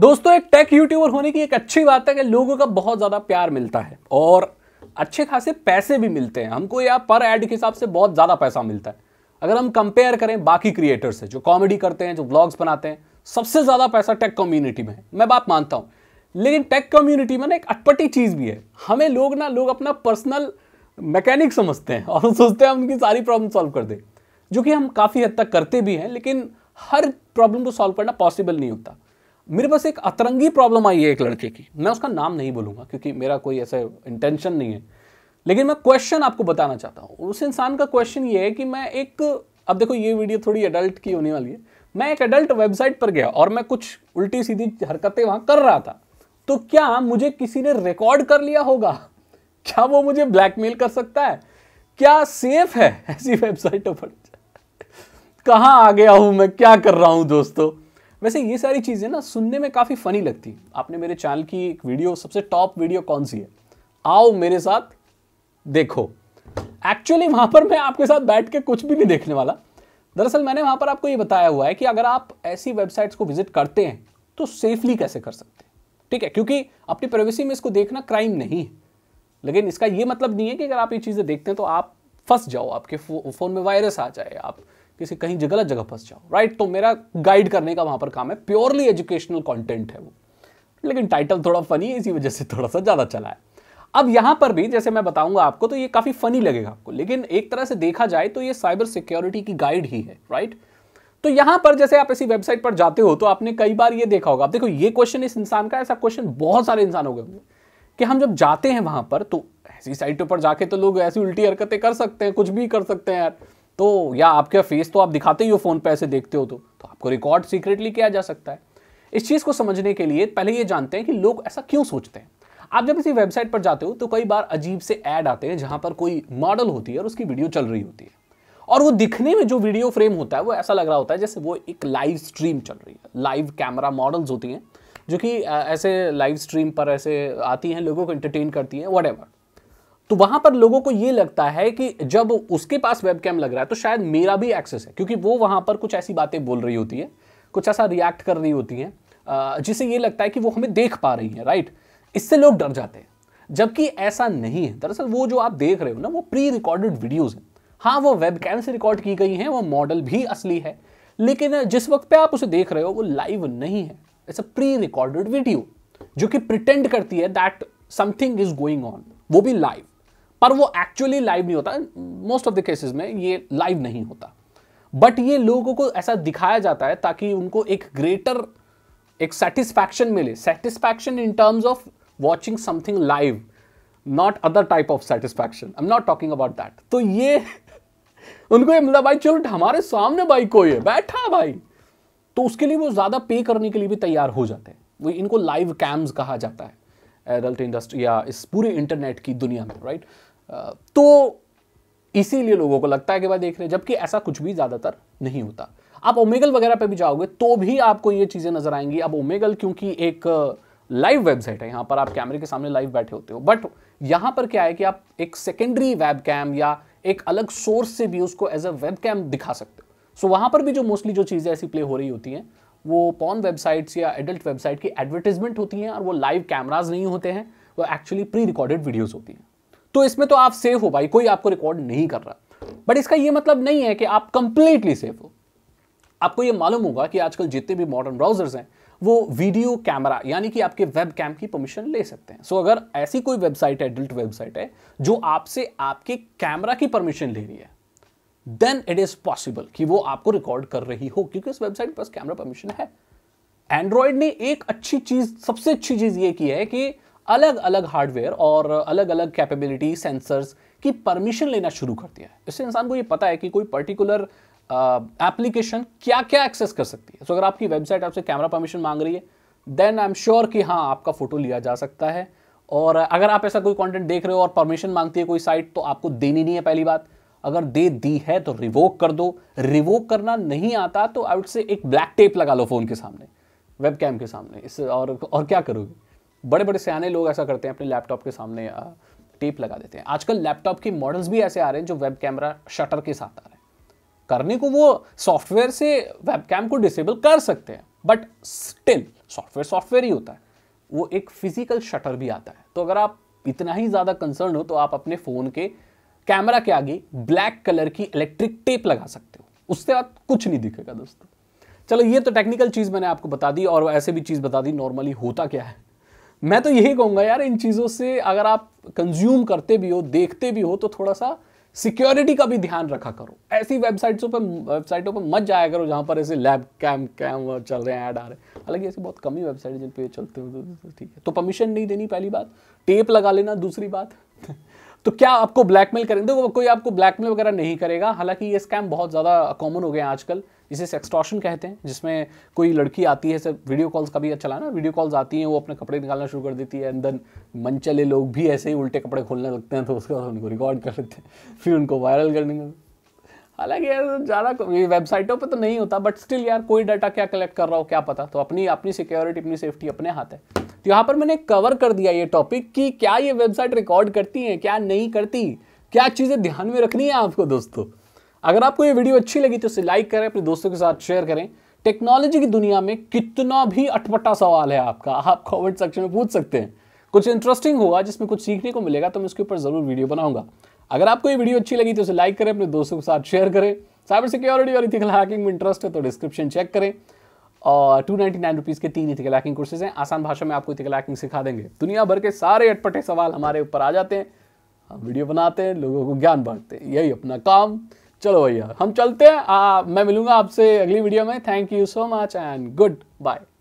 दोस्तों एक tech YouTuber होने की एक अच्छी बात है कि लोगों का बहुत ज़्यादा प्यार मिलता है और अच्छे खासे पैसे भी मिलते हैं हमको यार पर एड के हिसाब से बहुत ज़्यादा पैसा मिलता है अगर हम कंपेयर करें बाकी क्रिएटर से जो कॉमेडी करते हैं जो ब्लॉग्स बनाते हैं सबसे ज़्यादा पैसा टेक कम्युनिटी में है मैं बात मानता हूँ लेकिन टेक कम्युनिटी में ना एक अटपटी चीज़ भी है हमें लोग ना लोग अपना पर्सनल मैकेनिक समझते हैं और सोचते हैं हम उनकी सारी प्रॉब्लम सॉल्व कर दें जो कि हम काफ़ी हद तक करते भी हैं लेकिन हर प्रॉब्लम को सॉल्व करना पॉसिबल नहीं होता मेरे पास एक अतरंगी प्रॉब्लम आई है एक लड़के की मैं उसका नाम नहीं बोलूंगा क्योंकि मेरा कोई ऐसा इंटेंशन नहीं है लेकिन मैं क्वेश्चन आपको बताना चाहता हूँ उस इंसान का क्वेश्चन ये है कि मैं एक अब देखो ये वीडियो थोड़ी एडल्ट की होने वाली है मैं एक एडल्ट वेबसाइट पर गया और मैं कुछ उल्टी सीधी हरकतें वहाँ कर रहा था तो क्या मुझे किसी ने रिकॉर्ड कर लिया होगा क्या वो मुझे ब्लैकमेल कर सकता है क्या सेफ है ऐसी वेबसाइटों पर कहाँ आ गया हूँ मैं क्या कर रहा हूँ दोस्तों वैसे ये सारी चीज़ें ना सुनने में काफ़ी फ़नी लगती आपने मेरे चैनल की एक वीडियो सबसे टॉप वीडियो कौन सी है आओ मेरे साथ देखो एक्चुअली वहाँ पर मैं आपके साथ बैठ के कुछ भी नहीं देखने वाला दरअसल मैंने वहाँ पर आपको ये बताया हुआ है कि अगर आप ऐसी वेबसाइट्स को विजिट करते हैं तो सेफली कैसे कर सकते हैं ठीक है क्योंकि अपनी प्राइवेसी में इसको देखना क्राइम नहीं है लेकिन इसका ये मतलब नहीं है कि अगर आप ये चीज़ें देखते हैं तो आप फंस जाओ आपके फो, फोन में वायरस आ जाए आप किसी कहीं गलत जगह फंस जाओ राइट तो मेरा गाइड करने का वहां पर काम है प्योरली एजुकेशनल कॉन्टेंट है वो लेकिन टाइटल थोड़ा फनी है इसी वजह से थोड़ा सा ज़्यादा चला है अब यहां पर भी जैसे मैं बताऊंगा आपको तो ये काफ़ी फनी लगेगा आपको लेकिन एक तरह से देखा जाए तो ये साइबर सिक्योरिटी की गाइड ही है राइट तो यहां पर जैसे आप इसी वेबसाइट पर जाते हो तो आपने कई बार ये देखा होगा आप देखो ये क्वेश्चन इस इंसान का ऐसा क्वेश्चन बहुत सारे इंसानों के होंगे कि हम जब जाते हैं वहां पर तो ऐसी साइटों पर जाके तो लोग ऐसी उल्टी हरकतें कर सकते हैं कुछ भी कर सकते हैं यार तो या आपका फेस तो आप दिखाते ही हो फ़ोन पे ऐसे देखते हो तो, तो आपको रिकॉर्ड सीक्रेटली किया जा सकता है इस चीज़ को समझने के लिए पहले ये जानते हैं कि लोग ऐसा क्यों सोचते हैं आप जब किसी वेबसाइट पर जाते हो तो कई बार अजीब से ऐड आते हैं जहाँ पर कोई मॉडल होती है और उसकी वीडियो चल रही होती है और वो दिखने में जो वीडियो फ्रेम होता है वो ऐसा लग रहा होता है जैसे वो एक लाइव स्ट्रीम चल रही है लाइव कैमरा मॉडल्स होती हैं जो कि ऐसे लाइव स्ट्रीम पर ऐसे आती हैं लोगों को एंटरटेन करती हैं वट तो वहां पर लोगों को यह लगता है कि जब उसके पास वेबकैम लग रहा है तो शायद मेरा भी एक्सेस है क्योंकि वो वहां पर कुछ ऐसी बातें बोल रही होती है कुछ ऐसा रिएक्ट कर रही होती हैं जिसे ये लगता है कि वो हमें देख पा रही है राइट इससे लोग डर जाते हैं जबकि ऐसा नहीं है दरअसल वो जो आप देख रहे हो ना वो प्री रिकॉर्डेड वीडियोज़ हैं हाँ वो वेबकैम से रिकॉर्ड की गई हैं वो मॉडल भी असली है लेकिन जिस वक्त पे आप उसे देख रहे हो वो लाइव नहीं है it's a pre recorded video जो कि प्रिटेंड करती है that something is going on वो भी लाइव पर वो एक्चुअली लाइव नहीं होता मोस्ट ऑफ द केसेस में ये लाइव नहीं होता बट ये लोगों को ऐसा दिखाया जाता है ताकि उनको एक ग्रेटर एक सेटिस्फैक्शन मिले satisfaction in terms of watching something live not other type of satisfaction I am not talking about that तो ये उनको ये मतलब भाई चलो हमारे सामने भाई कोई है बैठा भाई तो उसके लिए वो ज़्यादा पे करने के लिए भी तैयार हो जाते हैं वो इनको लाइव कैम्स कहा जाता है एडल्ट इंडस्ट्री या इस पूरे इंटरनेट की दुनिया में राइट right? तो इसीलिए लोगों को लगता है कि भाई देख रहे हैं जबकि ऐसा कुछ भी ज़्यादातर नहीं होता आप ओमेगल वगैरह पे भी जाओगे तो भी आपको ये चीज़ें नजर आएंगी अब ओमेगल क्योंकि एक लाइव uh, वेबसाइट है यहां पर आप कैमरे के सामने लाइव बैठे होते हो बट यहां पर क्या है कि आप एक सेकेंडरी वेब कैम या एक अलग सोर्स से भी उसको एज अ वेब कैम दिखा सकते हो सो वहां पर भी जो मोस्टली जो चीज़ें ऐसी प्ले हो रही होती हैं वो पॉन वेबसाइट्स या एडल्ट वेबसाइट की एडवर्टीजमेंट होती हैं और वो लाइव कैमराज नहीं होते हैं वो एक्चुअली प्री रिकॉर्डेड वीडियोज़ होती हैं तो इसमें तो आप सेफ हो भाई कोई आपको रिकॉर्ड नहीं कर रहा बट इसका यह मतलब नहीं है कि आप कंप्लीटली सेफ हो आपको यह मालूम होगा कि आजकल जितने भी मॉडर्न ब्राउजर्स हैं वो वीडियो कैमरा यानी कि आपके वेब कैम की परमिशन ले सकते हैं सो so, अगर ऐसी कोई वेबसाइट है एडल्ट वेबसाइट है जो आपसे आपके कैमरा की परमिशन ले रही है देन इट इज पॉसिबल कि वो आपको रिकॉर्ड कर रही हो क्योंकि उस वेबसाइट पर कैमरा परमिशन है एंड्रॉयड ने एक अच्छी चीज सबसे अच्छी चीज ये की है कि अलग अलग हार्डवेयर और अलग अलग कैपेबिलिटी सेंसर्स की परमिशन लेना शुरू कर दिया है इससे इंसान को ये पता है कि कोई पर्टिकुलर एप्लीकेशन क्या क्या एक्सेस कर सकती है सो so, अगर आपकी वेबसाइट आपसे कैमरा परमिशन मांग रही है देन आई एम श्योर कि हाँ आपका फ़ोटो लिया जा सकता है और अगर आप ऐसा कोई कंटेंट देख रहे हो और परमिशन मांगती है कोई साइट तो आपको देनी नहीं है पहली बात अगर दे दी है तो रिवोक कर दो रिवोक करना नहीं आता तो आई वुड से एक ब्लैक टेप लगा लो फ़ोन के सामने वेबकैम के सामने इस और और क्या करोगे बड़े बड़े सियाने लोग ऐसा करते हैं अपने लैपटॉप के सामने टेप लगा देते हैं आजकल लैपटॉप के मॉडल्स भी ऐसे आ रहे हैं जो वेब कैमरा शटर के साथ आ रहे हैं करने को वो सॉफ्टवेयर से वेब कैम को डिसेबल कर सकते हैं बट स्टिल सॉफ्टवेयर सॉफ्टवेयर ही होता है वो एक फिजिकल शटर भी आता है तो अगर आप इतना ही ज़्यादा कंसर्न हो तो आप अपने फ़ोन के कैमरा के आगे ब्लैक कलर की इलेक्ट्रिक टेप लगा सकते हो उसके बाद कुछ नहीं दिखेगा दोस्तों चलो ये तो टेक्निकल चीज़ मैंने आपको बता दी और ऐसे भी चीज़ बता दी नॉर्मली होता क्या है मैं तो यही कहूँगा यार इन चीज़ों से अगर आप कंज्यूम करते भी हो देखते भी हो तो थोड़ा सा सिक्योरिटी का भी ध्यान रखा करो ऐसी वेबसाइट्सों पर वेबसाइटों पर मत जाया करो जहाँ पर ऐसे लैब कैम कैम चल रहे हैं ऐड आ रहे हैं हालांकि ऐसी बहुत कम ही वेबसाइट जिन पर चलते हो तो ठीक है तो परमिशन नहीं देनी पहली बात टेप लगा लेना दूसरी बात तो क्या आपको ब्लैकमेल करेंगे देखो कोई आपको ब्लैकमेल वगैरह नहीं करेगा हालांकि ये स्कैम बहुत ज़्यादा कॉमन हो गए हैं आजकल जिसे सेक्सटॉशन कहते हैं जिसमें कोई लड़की आती है सर वीडियो कॉल्स का भी अच्छा ना वीडियो कॉल्स आती हैं वो अपने कपड़े निकालना शुरू कर देती है एंड देन मन चले लोग भी ऐसे ही उल्टे कपड़े खोलने लगते हैं तो उसके बाद उनको रिकॉर्ड कर लेते हैं फिर उनको वायरल करने का हालांकि यार ज़्यादा वेबसाइटों पर तो नहीं होता बट स्टिल यार कोई डाटा क्या कलेक्ट कर रहा हो क्या पता तो अपनी अपनी सिक्योरिटी अपनी सेफ्टी अपने हाथ है तो यहां पर मैंने कवर कर दिया ये टॉपिक कि क्या ये वेबसाइट रिकॉर्ड करती है क्या नहीं करती क्या चीज़ें ध्यान में रखनी है आपको दोस्तों अगर आपको ये वीडियो अच्छी लगी तो इसे लाइक करें अपने दोस्तों के साथ शेयर करें टेक्नोलॉजी की दुनिया में कितना भी अटपटा सवाल है आपका आप कमेंट सेक्शन में पूछ सकते हैं कुछ इंटरेस्टिंग होगा जिसमें कुछ सीखने को मिलेगा तो मैं उसके ऊपर ज़रूर वीडियो बनाऊंगा अगर आपको ये वीडियो अच्छी लगी तो इसे लाइक करें अपने दोस्तों के साथ शेयर करें साइबर सिक्योरिटी और इथिकल हैकिंग में इंटरेस्ट है तो डिस्क्रिप्शन चेक करें और टू नाइन्टी नाइन रुपीज़ के तीन इथिकल हैकिंग कोर्सेज हैं आसान भाषा में आपको इथिकल हैकिंग सिखा देंगे दुनिया भर के सारे अटपटे सवाल हमारे ऊपर आ जाते हैं हम वीडियो बनाते हैं लोगों को ज्ञान बांटते हैं यही अपना काम चलो भैया हम चलते हैं आ, मैं मिलूंगा आपसे अगली वीडियो में thank you so much and good bye